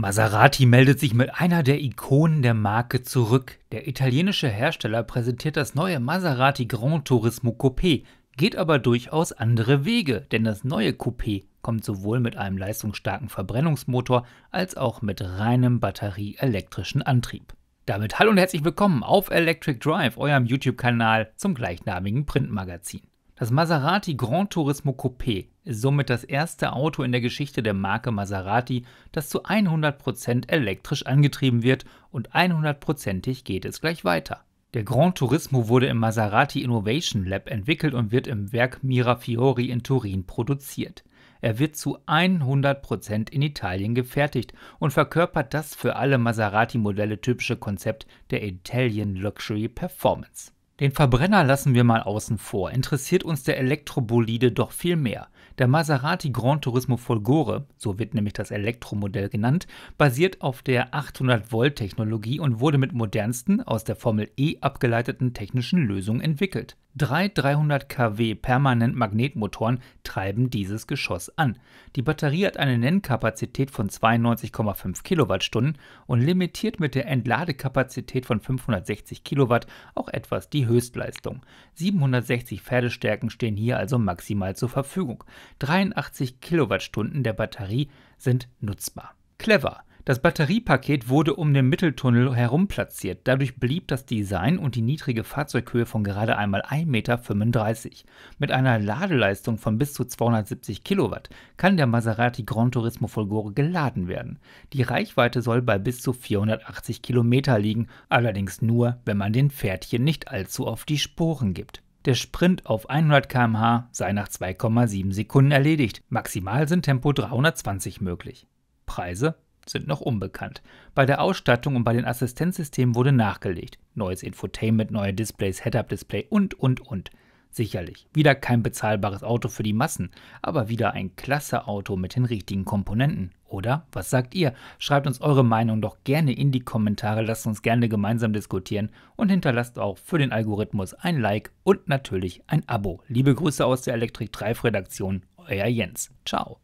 Maserati meldet sich mit einer der Ikonen der Marke zurück. Der italienische Hersteller präsentiert das neue Maserati Gran Turismo Coupé, geht aber durchaus andere Wege, denn das neue Coupé kommt sowohl mit einem leistungsstarken Verbrennungsmotor als auch mit reinem batterieelektrischen Antrieb. Damit hallo und herzlich willkommen auf Electric Drive, eurem YouTube-Kanal zum gleichnamigen Printmagazin. Das Maserati Gran Turismo Coupé ist somit das erste Auto in der Geschichte der Marke Maserati, das zu 100% elektrisch angetrieben wird und 100%ig geht es gleich weiter. Der Gran Turismo wurde im Maserati Innovation Lab entwickelt und wird im Werk Mirafiori in Turin produziert. Er wird zu 100% in Italien gefertigt und verkörpert das für alle Maserati-Modelle typische Konzept der Italian Luxury Performance. Den Verbrenner lassen wir mal außen vor, interessiert uns der Elektrobolide doch viel mehr. Der Maserati Gran Turismo Folgore, so wird nämlich das Elektromodell genannt, basiert auf der 800-Volt-Technologie und wurde mit modernsten, aus der Formel E abgeleiteten technischen Lösungen entwickelt. Drei 300 kW permanent Magnetmotoren treiben dieses Geschoss an. Die Batterie hat eine Nennkapazität von 92,5 Kilowattstunden und limitiert mit der Entladekapazität von 560 Kilowatt auch etwas die Höchstleistung. 760 Pferdestärken stehen hier also maximal zur Verfügung. 83 Kilowattstunden der Batterie sind nutzbar. Clever. Das Batteriepaket wurde um den Mitteltunnel herum platziert. Dadurch blieb das Design und die niedrige Fahrzeughöhe von gerade einmal 1,35 Meter. Mit einer Ladeleistung von bis zu 270 Kilowatt kann der Maserati Gran Turismo Folgore geladen werden. Die Reichweite soll bei bis zu 480 Kilometer liegen, allerdings nur, wenn man den Pferdchen nicht allzu auf die Sporen gibt. Der Sprint auf 100 km/h sei nach 2,7 Sekunden erledigt. Maximal sind Tempo 320 möglich. Preise sind noch unbekannt. Bei der Ausstattung und bei den Assistenzsystemen wurde nachgelegt. Neues Infotainment, neue Displays, Head-Up-Display und, und, und. Sicherlich, wieder kein bezahlbares Auto für die Massen, aber wieder ein klasse Auto mit den richtigen Komponenten, oder? Was sagt ihr? Schreibt uns eure Meinung doch gerne in die Kommentare, lasst uns gerne gemeinsam diskutieren und hinterlasst auch für den Algorithmus ein Like und natürlich ein Abo. Liebe Grüße aus der Elektrik 3 Redaktion, euer Jens. Ciao.